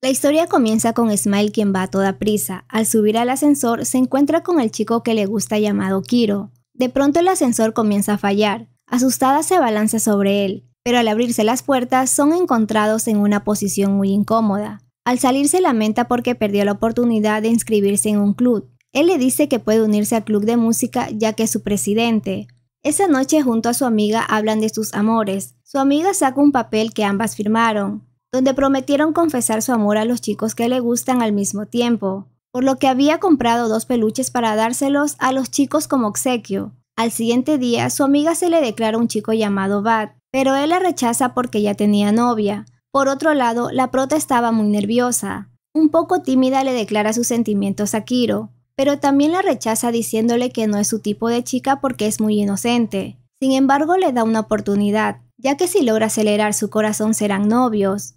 La historia comienza con Smile quien va a toda prisa. Al subir al ascensor se encuentra con el chico que le gusta llamado Kiro. De pronto el ascensor comienza a fallar. Asustada se balanza sobre él, pero al abrirse las puertas son encontrados en una posición muy incómoda. Al salir se lamenta porque perdió la oportunidad de inscribirse en un club. Él le dice que puede unirse al club de música ya que es su presidente. Esa noche junto a su amiga hablan de sus amores. Su amiga saca un papel que ambas firmaron donde prometieron confesar su amor a los chicos que le gustan al mismo tiempo, por lo que había comprado dos peluches para dárselos a los chicos como obsequio. Al siguiente día, su amiga se le declara un chico llamado Bat, pero él la rechaza porque ya tenía novia. Por otro lado, la prota estaba muy nerviosa. Un poco tímida le declara sus sentimientos a Kiro, pero también la rechaza diciéndole que no es su tipo de chica porque es muy inocente. Sin embargo, le da una oportunidad, ya que si logra acelerar su corazón serán novios.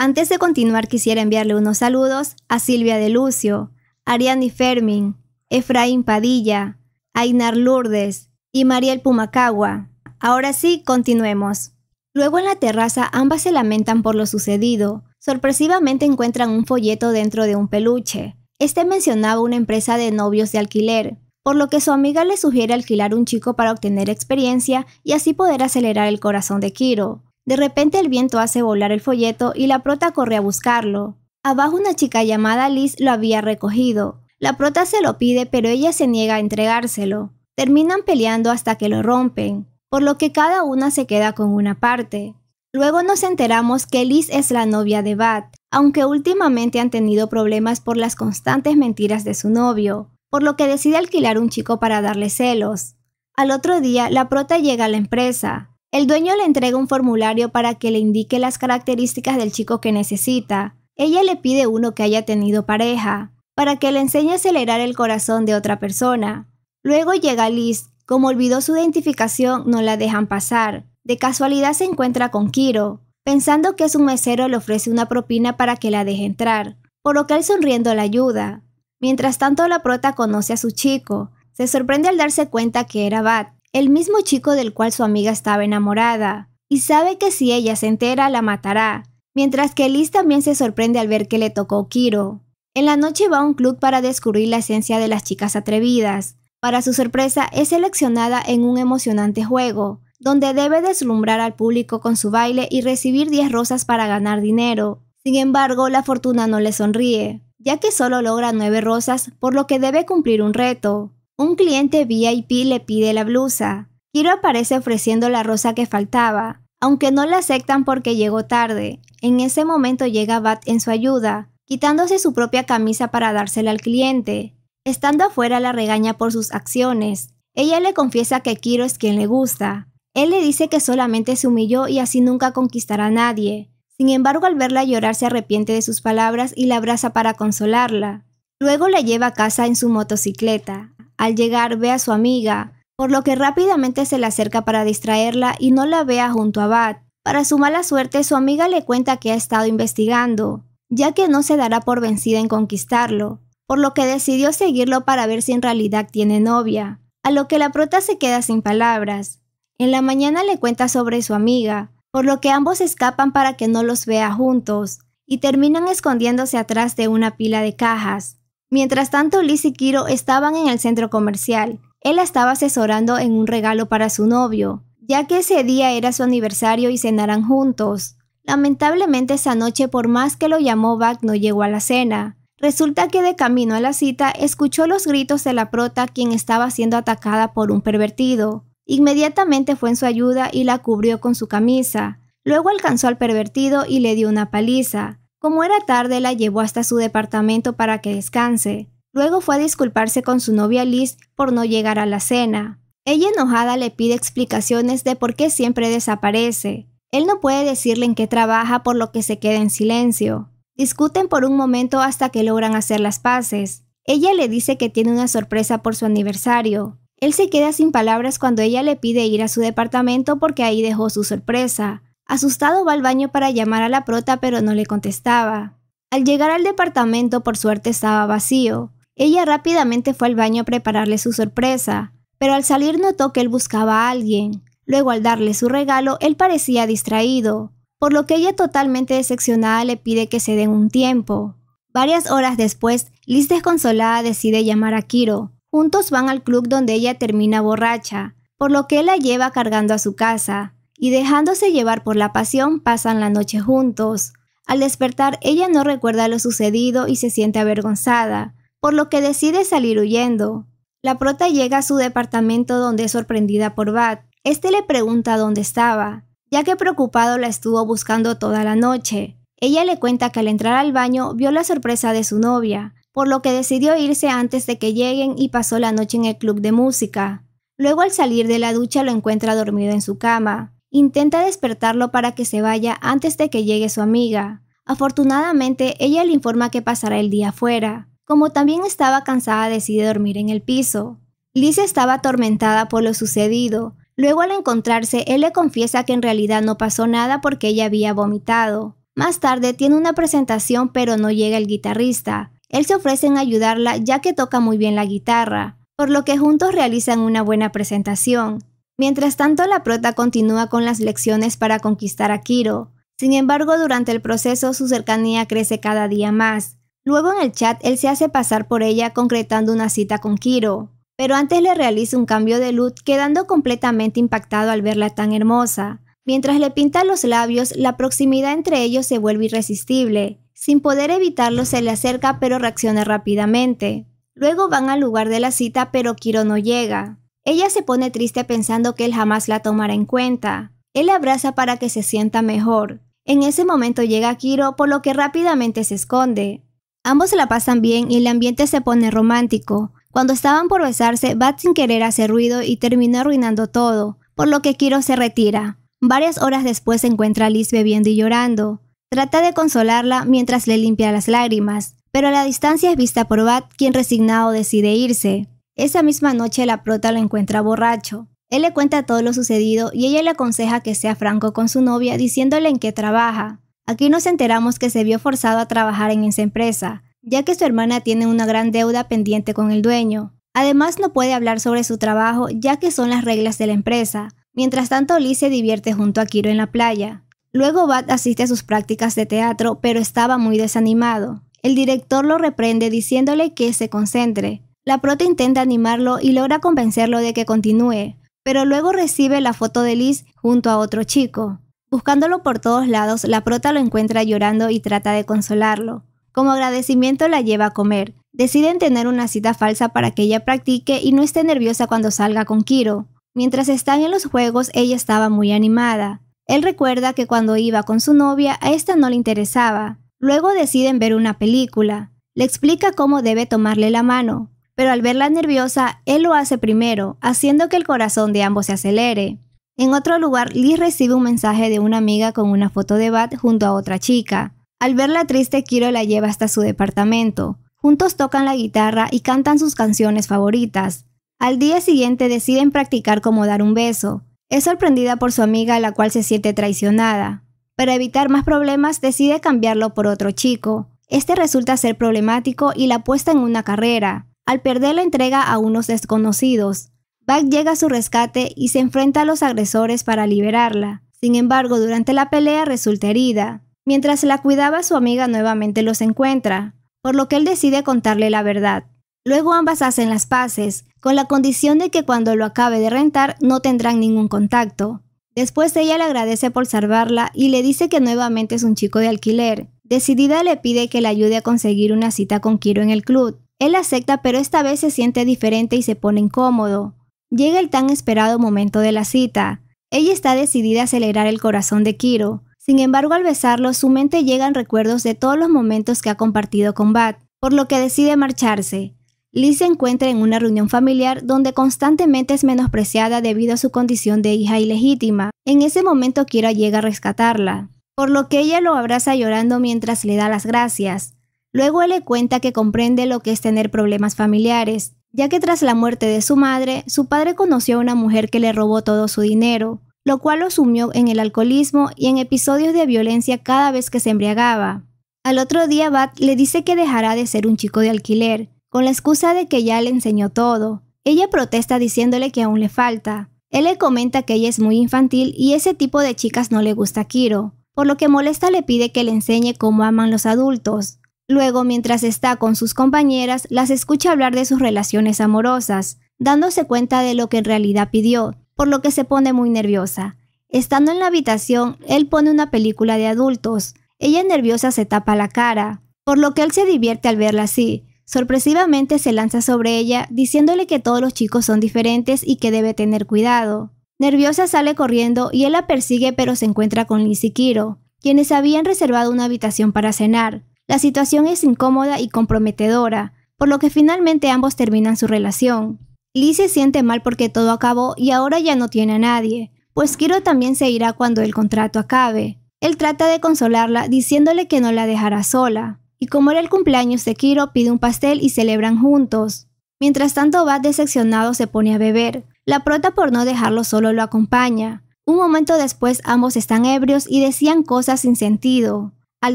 Antes de continuar quisiera enviarle unos saludos a Silvia de Lucio, Ariani Fermin, Efraín Padilla, Ainar Lourdes y Mariel Pumacagua. Ahora sí, continuemos. Luego en la terraza ambas se lamentan por lo sucedido. Sorpresivamente encuentran un folleto dentro de un peluche. Este mencionaba una empresa de novios de alquiler, por lo que su amiga le sugiere alquilar un chico para obtener experiencia y así poder acelerar el corazón de Kiro. De repente el viento hace volar el folleto y la prota corre a buscarlo. Abajo una chica llamada Liz lo había recogido. La prota se lo pide pero ella se niega a entregárselo. Terminan peleando hasta que lo rompen, por lo que cada una se queda con una parte. Luego nos enteramos que Liz es la novia de Bat, aunque últimamente han tenido problemas por las constantes mentiras de su novio, por lo que decide alquilar un chico para darle celos. Al otro día, la prota llega a la empresa. El dueño le entrega un formulario para que le indique las características del chico que necesita. Ella le pide uno que haya tenido pareja, para que le enseñe a acelerar el corazón de otra persona. Luego llega Liz, como olvidó su identificación no la dejan pasar. De casualidad se encuentra con Kiro, pensando que es un mesero le ofrece una propina para que la deje entrar, por lo que él sonriendo la ayuda. Mientras tanto la prota conoce a su chico, se sorprende al darse cuenta que era Bat, el mismo chico del cual su amiga estaba enamorada, y sabe que si ella se entera la matará, mientras que Liz también se sorprende al ver que le tocó Kiro. En la noche va a un club para descubrir la esencia de las chicas atrevidas. Para su sorpresa es seleccionada en un emocionante juego, donde debe deslumbrar al público con su baile y recibir 10 rosas para ganar dinero. Sin embargo, la fortuna no le sonríe, ya que solo logra 9 rosas, por lo que debe cumplir un reto. Un cliente VIP le pide la blusa. Kiro aparece ofreciendo la rosa que faltaba, aunque no la aceptan porque llegó tarde. En ese momento llega Bat en su ayuda, quitándose su propia camisa para dársela al cliente. Estando afuera la regaña por sus acciones. Ella le confiesa que Kiro es quien le gusta. Él le dice que solamente se humilló y así nunca conquistará a nadie. Sin embargo, al verla llorar se arrepiente de sus palabras y la abraza para consolarla. Luego la lleva a casa en su motocicleta. Al llegar ve a su amiga, por lo que rápidamente se le acerca para distraerla y no la vea junto a Bat. Para su mala suerte, su amiga le cuenta que ha estado investigando, ya que no se dará por vencida en conquistarlo, por lo que decidió seguirlo para ver si en realidad tiene novia, a lo que la prota se queda sin palabras. En la mañana le cuenta sobre su amiga, por lo que ambos escapan para que no los vea juntos, y terminan escondiéndose atrás de una pila de cajas. Mientras tanto, Liz y Kiro estaban en el centro comercial. Él estaba asesorando en un regalo para su novio, ya que ese día era su aniversario y cenarán juntos. Lamentablemente esa noche, por más que lo llamó Back no llegó a la cena. Resulta que de camino a la cita escuchó los gritos de la prota quien estaba siendo atacada por un pervertido. Inmediatamente fue en su ayuda y la cubrió con su camisa. Luego alcanzó al pervertido y le dio una paliza. Como era tarde, la llevó hasta su departamento para que descanse. Luego fue a disculparse con su novia Liz por no llegar a la cena. Ella enojada le pide explicaciones de por qué siempre desaparece. Él no puede decirle en qué trabaja por lo que se queda en silencio. Discuten por un momento hasta que logran hacer las paces. Ella le dice que tiene una sorpresa por su aniversario. Él se queda sin palabras cuando ella le pide ir a su departamento porque ahí dejó su sorpresa. Asustado va al baño para llamar a la prota, pero no le contestaba. Al llegar al departamento, por suerte estaba vacío. Ella rápidamente fue al baño a prepararle su sorpresa, pero al salir notó que él buscaba a alguien. Luego al darle su regalo, él parecía distraído, por lo que ella totalmente decepcionada le pide que se den un tiempo. Varias horas después, Liz desconsolada decide llamar a Kiro. Juntos van al club donde ella termina borracha, por lo que él la lleva cargando a su casa y dejándose llevar por la pasión pasan la noche juntos. Al despertar ella no recuerda lo sucedido y se siente avergonzada, por lo que decide salir huyendo. La prota llega a su departamento donde es sorprendida por Bat. Este le pregunta dónde estaba, ya que preocupado la estuvo buscando toda la noche. Ella le cuenta que al entrar al baño vio la sorpresa de su novia, por lo que decidió irse antes de que lleguen y pasó la noche en el club de música. Luego al salir de la ducha lo encuentra dormido en su cama. Intenta despertarlo para que se vaya antes de que llegue su amiga. Afortunadamente, ella le informa que pasará el día afuera. Como también estaba cansada, decide dormir en el piso. Liz estaba atormentada por lo sucedido. Luego al encontrarse, él le confiesa que en realidad no pasó nada porque ella había vomitado. Más tarde tiene una presentación pero no llega el guitarrista. Él se ofrece en ayudarla ya que toca muy bien la guitarra, por lo que juntos realizan una buena presentación. Mientras tanto, la prota continúa con las lecciones para conquistar a Kiro. Sin embargo, durante el proceso su cercanía crece cada día más. Luego en el chat él se hace pasar por ella concretando una cita con Kiro, pero antes le realiza un cambio de luz quedando completamente impactado al verla tan hermosa. Mientras le pinta los labios, la proximidad entre ellos se vuelve irresistible. Sin poder evitarlo se le acerca pero reacciona rápidamente. Luego van al lugar de la cita pero Kiro no llega. Ella se pone triste pensando que él jamás la tomará en cuenta. Él la abraza para que se sienta mejor. En ese momento llega Kiro, por lo que rápidamente se esconde. Ambos la pasan bien y el ambiente se pone romántico. Cuando estaban por besarse, Bat sin querer hace ruido y terminó arruinando todo, por lo que Kiro se retira. Varias horas después se encuentra a Liz bebiendo y llorando. Trata de consolarla mientras le limpia las lágrimas, pero a la distancia es vista por Bat, quien resignado decide irse. Esa misma noche la prota lo encuentra borracho. Él le cuenta todo lo sucedido y ella le aconseja que sea franco con su novia diciéndole en qué trabaja. Aquí nos enteramos que se vio forzado a trabajar en esa empresa, ya que su hermana tiene una gran deuda pendiente con el dueño. Además no puede hablar sobre su trabajo ya que son las reglas de la empresa. Mientras tanto Lee se divierte junto a Kiro en la playa. Luego Bat asiste a sus prácticas de teatro pero estaba muy desanimado. El director lo reprende diciéndole que se concentre, la prota intenta animarlo y logra convencerlo de que continúe, pero luego recibe la foto de Liz junto a otro chico. Buscándolo por todos lados, la prota lo encuentra llorando y trata de consolarlo. Como agradecimiento la lleva a comer. Deciden tener una cita falsa para que ella practique y no esté nerviosa cuando salga con Kiro. Mientras están en los juegos, ella estaba muy animada. Él recuerda que cuando iba con su novia, a esta no le interesaba. Luego deciden ver una película. Le explica cómo debe tomarle la mano, pero al verla nerviosa, él lo hace primero, haciendo que el corazón de ambos se acelere. En otro lugar, Liz recibe un mensaje de una amiga con una foto de Bat junto a otra chica. Al verla triste, Kiro la lleva hasta su departamento. Juntos tocan la guitarra y cantan sus canciones favoritas. Al día siguiente deciden practicar cómo dar un beso. Es sorprendida por su amiga, la cual se siente traicionada. Para evitar más problemas, decide cambiarlo por otro chico. Este resulta ser problemático y la apuesta en una carrera. Al perder la entrega a unos desconocidos, Bag llega a su rescate y se enfrenta a los agresores para liberarla. Sin embargo, durante la pelea resulta herida. Mientras la cuidaba su amiga nuevamente los encuentra, por lo que él decide contarle la verdad. Luego ambas hacen las paces, con la condición de que cuando lo acabe de rentar no tendrán ningún contacto. Después ella le agradece por salvarla y le dice que nuevamente es un chico de alquiler. Decidida le pide que le ayude a conseguir una cita con Kiro en el club, él acepta, pero esta vez se siente diferente y se pone incómodo. Llega el tan esperado momento de la cita. Ella está decidida a acelerar el corazón de Kiro. Sin embargo, al besarlo, su mente llegan recuerdos de todos los momentos que ha compartido con Bat, por lo que decide marcharse. Liz se encuentra en una reunión familiar donde constantemente es menospreciada debido a su condición de hija ilegítima. En ese momento Kira llega a rescatarla, por lo que ella lo abraza llorando mientras le da las gracias. Luego él le cuenta que comprende lo que es tener problemas familiares, ya que tras la muerte de su madre, su padre conoció a una mujer que le robó todo su dinero, lo cual lo sumió en el alcoholismo y en episodios de violencia cada vez que se embriagaba. Al otro día, Bat le dice que dejará de ser un chico de alquiler, con la excusa de que ya le enseñó todo. Ella protesta diciéndole que aún le falta. Él le comenta que ella es muy infantil y ese tipo de chicas no le gusta a Kiro, por lo que molesta le pide que le enseñe cómo aman los adultos, Luego, mientras está con sus compañeras, las escucha hablar de sus relaciones amorosas, dándose cuenta de lo que en realidad pidió, por lo que se pone muy nerviosa. Estando en la habitación, él pone una película de adultos. Ella nerviosa se tapa la cara, por lo que él se divierte al verla así. Sorpresivamente se lanza sobre ella, diciéndole que todos los chicos son diferentes y que debe tener cuidado. Nerviosa sale corriendo y él la persigue pero se encuentra con Liz Kiro, quienes habían reservado una habitación para cenar. La situación es incómoda y comprometedora, por lo que finalmente ambos terminan su relación. Lee se siente mal porque todo acabó y ahora ya no tiene a nadie, pues Kiro también se irá cuando el contrato acabe. Él trata de consolarla diciéndole que no la dejará sola, y como era el cumpleaños de Kiro pide un pastel y celebran juntos. Mientras tanto Bat decepcionado se pone a beber, la prota por no dejarlo solo lo acompaña. Un momento después ambos están ebrios y decían cosas sin sentido. Al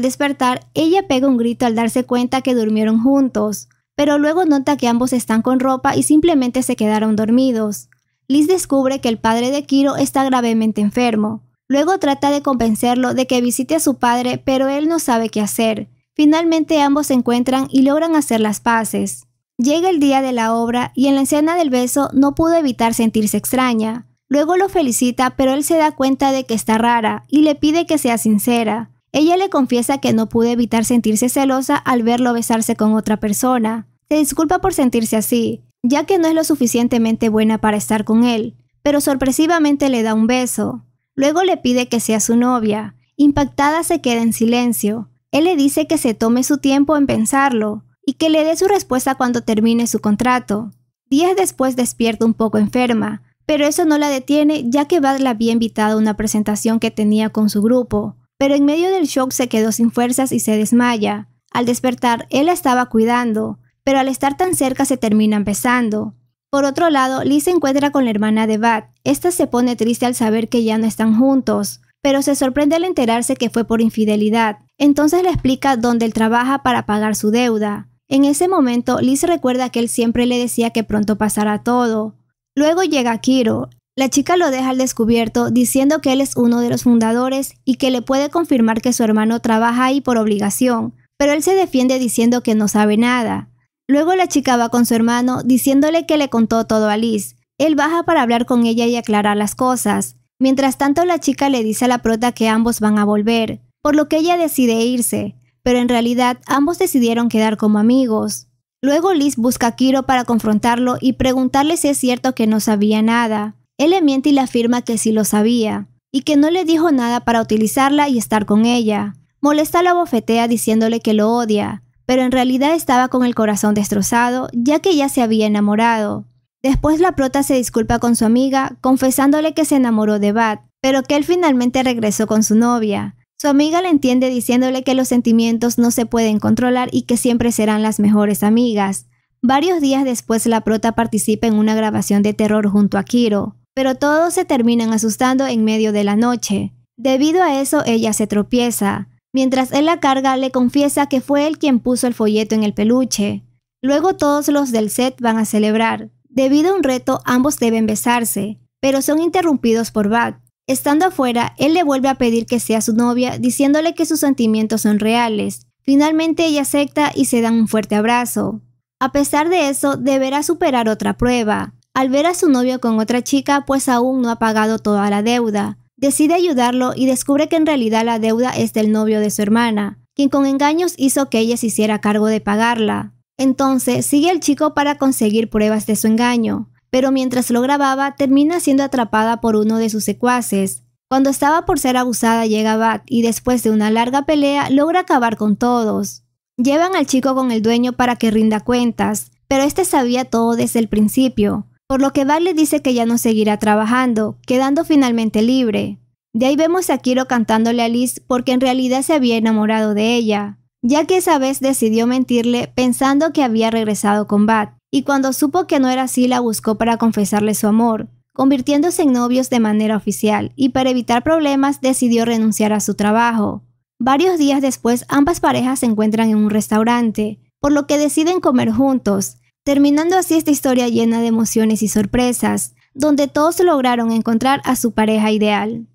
despertar, ella pega un grito al darse cuenta que durmieron juntos, pero luego nota que ambos están con ropa y simplemente se quedaron dormidos. Liz descubre que el padre de Kiro está gravemente enfermo. Luego trata de convencerlo de que visite a su padre, pero él no sabe qué hacer. Finalmente ambos se encuentran y logran hacer las paces. Llega el día de la obra y en la escena del beso no pudo evitar sentirse extraña. Luego lo felicita, pero él se da cuenta de que está rara y le pide que sea sincera. Ella le confiesa que no pudo evitar sentirse celosa al verlo besarse con otra persona. Se disculpa por sentirse así, ya que no es lo suficientemente buena para estar con él, pero sorpresivamente le da un beso. Luego le pide que sea su novia. Impactada se queda en silencio. Él le dice que se tome su tiempo en pensarlo y que le dé su respuesta cuando termine su contrato. Días después despierta un poco enferma, pero eso no la detiene ya que Bad la había invitado a una presentación que tenía con su grupo pero en medio del shock se quedó sin fuerzas y se desmaya. Al despertar, él la estaba cuidando, pero al estar tan cerca se termina empezando. Por otro lado, Liz se encuentra con la hermana de Bat. Esta se pone triste al saber que ya no están juntos, pero se sorprende al enterarse que fue por infidelidad. Entonces le explica dónde él trabaja para pagar su deuda. En ese momento, Liz recuerda que él siempre le decía que pronto pasará todo. Luego llega Kiro. La chica lo deja al descubierto diciendo que él es uno de los fundadores y que le puede confirmar que su hermano trabaja ahí por obligación, pero él se defiende diciendo que no sabe nada. Luego la chica va con su hermano diciéndole que le contó todo a Liz. Él baja para hablar con ella y aclarar las cosas. Mientras tanto la chica le dice a la prota que ambos van a volver, por lo que ella decide irse, pero en realidad ambos decidieron quedar como amigos. Luego Liz busca a Kiro para confrontarlo y preguntarle si es cierto que no sabía nada. Él le miente y le afirma que sí lo sabía, y que no le dijo nada para utilizarla y estar con ella. Molesta la bofetea diciéndole que lo odia, pero en realidad estaba con el corazón destrozado, ya que ya se había enamorado. Después la prota se disculpa con su amiga, confesándole que se enamoró de Bat, pero que él finalmente regresó con su novia. Su amiga le entiende diciéndole que los sentimientos no se pueden controlar y que siempre serán las mejores amigas. Varios días después la prota participa en una grabación de terror junto a Kiro pero todos se terminan asustando en medio de la noche. Debido a eso ella se tropieza, mientras él la carga le confiesa que fue él quien puso el folleto en el peluche. Luego todos los del set van a celebrar. Debido a un reto ambos deben besarse, pero son interrumpidos por Bat. Estando afuera, él le vuelve a pedir que sea su novia, diciéndole que sus sentimientos son reales. Finalmente ella acepta y se dan un fuerte abrazo. A pesar de eso, deberá superar otra prueba, al ver a su novio con otra chica, pues aún no ha pagado toda la deuda. Decide ayudarlo y descubre que en realidad la deuda es del novio de su hermana, quien con engaños hizo que ella se hiciera cargo de pagarla. Entonces sigue al chico para conseguir pruebas de su engaño, pero mientras lo grababa termina siendo atrapada por uno de sus secuaces. Cuando estaba por ser abusada llega Bat y después de una larga pelea logra acabar con todos. Llevan al chico con el dueño para que rinda cuentas, pero este sabía todo desde el principio, por lo que vale le dice que ya no seguirá trabajando, quedando finalmente libre. De ahí vemos a Kiro cantándole a Liz porque en realidad se había enamorado de ella, ya que esa vez decidió mentirle pensando que había regresado con Bat, y cuando supo que no era así la buscó para confesarle su amor, convirtiéndose en novios de manera oficial, y para evitar problemas decidió renunciar a su trabajo. Varios días después ambas parejas se encuentran en un restaurante, por lo que deciden comer juntos, terminando así esta historia llena de emociones y sorpresas, donde todos lograron encontrar a su pareja ideal.